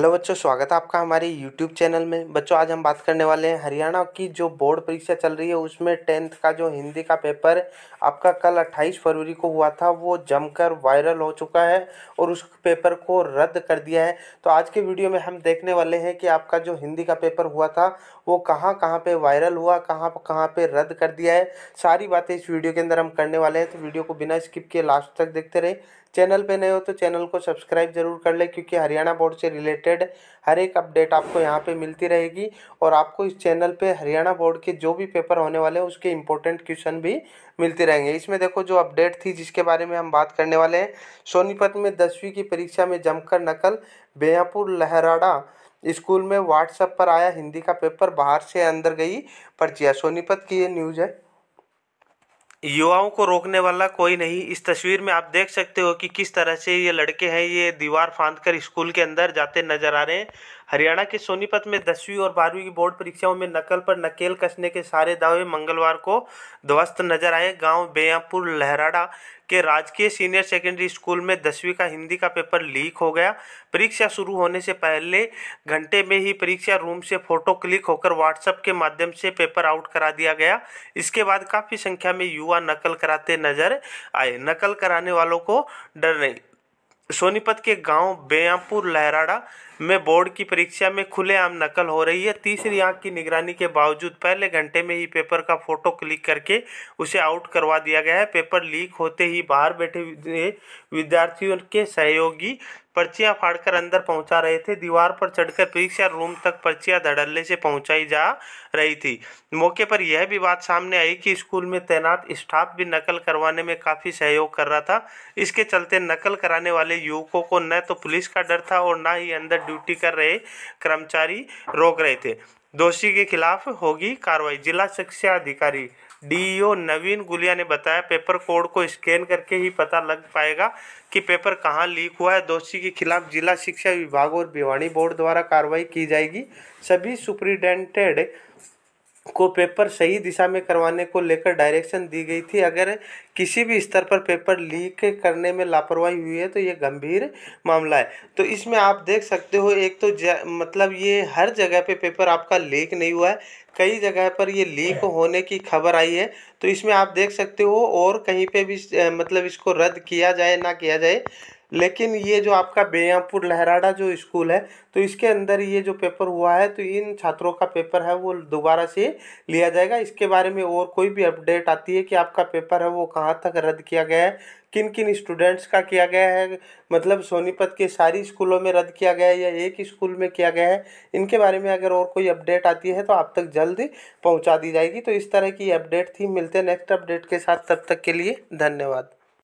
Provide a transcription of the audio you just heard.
hello बच्चों स्वागत है आपका हमारे यूट्यूब चैनल में बच्चों आज हम बात करने वाले हैं हरियाणा की जो बोर्ड परीक्षा चल रही है उसमें टेंथ का जो हिंदी का पेपर आपका कल 28 फरवरी को हुआ था वो जमकर वायरल हो चुका है और उस पेपर को रद्द कर दिया है तो आज के वीडियो में हम देखने वाले हैं कि आपका जो हिंदी का पेपर हुआ था वो कहाँ कहाँ पर वायरल हुआ कहाँ कहाँ पर रद्द कर दिया है सारी बातें इस वीडियो के अंदर हम करने वाले हैं तो वीडियो को बिना स्किप किए लास्ट तक देखते रहे चैनल पे नए हो तो चैनल को सब्सक्राइब जरूर कर ले क्योंकि हरियाणा बोर्ड से रिलेटेड हर एक अपडेट आपको यहाँ पे मिलती रहेगी और आपको इस चैनल पे हरियाणा बोर्ड के जो भी पेपर होने वाले हैं उसके इंपॉर्टेंट क्वेश्चन भी मिलते रहेंगे इसमें देखो जो अपडेट थी जिसके बारे में हम बात करने वाले हैं सोनीपत में दसवीं की परीक्षा में जमकर नकल बेयापुर लहराड़ा स्कूल में व्हाट्सएप पर आया हिंदी का पेपर बाहर से अंदर गई पर्चिया सोनीपत की ये न्यूज़ है युवाओं को रोकने वाला कोई नहीं इस तस्वीर में आप देख सकते हो कि किस तरह से ये लड़के हैं ये दीवार फांदकर कर स्कूल के अंदर जाते नजर आ रहे हैं हरियाणा के सोनीपत में दसवीं और बारहवीं की बोर्ड परीक्षाओं में नकल पर नकेल कसने के सारे दावे मंगलवार को ध्वस्त नजर आए गांव बेयापुर लहराड़ा के राजकीय सीनियर सेकेंडरी स्कूल में दसवीं का हिंदी का पेपर लीक हो गया परीक्षा शुरू होने से पहले घंटे में ही परीक्षा रूम से फोटो क्लिक होकर व्हाट्सएप के माध्यम से पेपर आउट करा दिया गया इसके बाद काफ़ी संख्या में युवा नकल कराते नजर आए नकल कराने वालों को डर नहीं सोनीपत के गांव बेयापुर लहराड़ा में बोर्ड की परीक्षा में खुलेआम नकल हो रही है तीसरी आंख की निगरानी के बावजूद पहले घंटे में ही पेपर का फोटो क्लिक करके उसे आउट करवा दिया गया है पेपर लीक होते ही बाहर बैठे विद्यार्थियों के सहयोगी पर्चियां फाड़कर अंदर पहुंचा रहे थे दीवार पर चढ़कर परीक्षा रूम तक पर्चियां धड़ल्ले से पहुंचाई जा रही थी मौके पर यह भी बात सामने आई कि स्कूल में तैनात स्टाफ भी नकल करवाने में काफ़ी सहयोग कर रहा था इसके चलते नकल कराने वाले युवकों को न तो पुलिस का डर था और न ही अंदर ड्यूटी कर रहे कर्मचारी रोक रहे थे दोषी के खिलाफ होगी कार्रवाई जिला शिक्षा अधिकारी डीईओ नवीन गुलिया ने बताया पेपर कोड को स्कैन करके ही पता लग पाएगा कि पेपर कहाँ लीक हुआ है दोषी के खिलाफ जिला शिक्षा विभाग और भिवानी बोर्ड द्वारा कार्रवाई की जाएगी सभी सुप्रिंटेंडेंट को पेपर सही दिशा में करवाने को लेकर डायरेक्शन दी गई थी अगर किसी भी स्तर पर पेपर लीक करने में लापरवाही हुई है तो ये गंभीर मामला है तो इसमें आप देख सकते हो एक तो मतलब ये हर जगह पे पेपर आपका लीक नहीं हुआ है कई जगह पर ये लीक होने की खबर आई है तो इसमें आप देख सकते हो और कहीं पे भी मतलब इसको रद्द किया जाए ना किया जाए लेकिन ये जो आपका बेयामपुर लहराड़ा जो स्कूल है तो इसके अंदर ये जो पेपर हुआ है तो इन छात्रों का पेपर है वो दोबारा से लिया जाएगा इसके बारे में और कोई भी अपडेट आती है कि आपका पेपर है वो कहाँ तक रद्द किया गया है किन किन स्टूडेंट्स का किया गया है मतलब सोनीपत के सारी स्कूलों में रद्द किया गया है या एक स्कूल में किया गया है इनके बारे में अगर और कोई अपडेट आती है तो आप तक जल्द पहुंचा दी जाएगी तो इस तरह की अपडेट थी मिलते हैं नेक्स्ट अपडेट के साथ तब तक के लिए धन्यवाद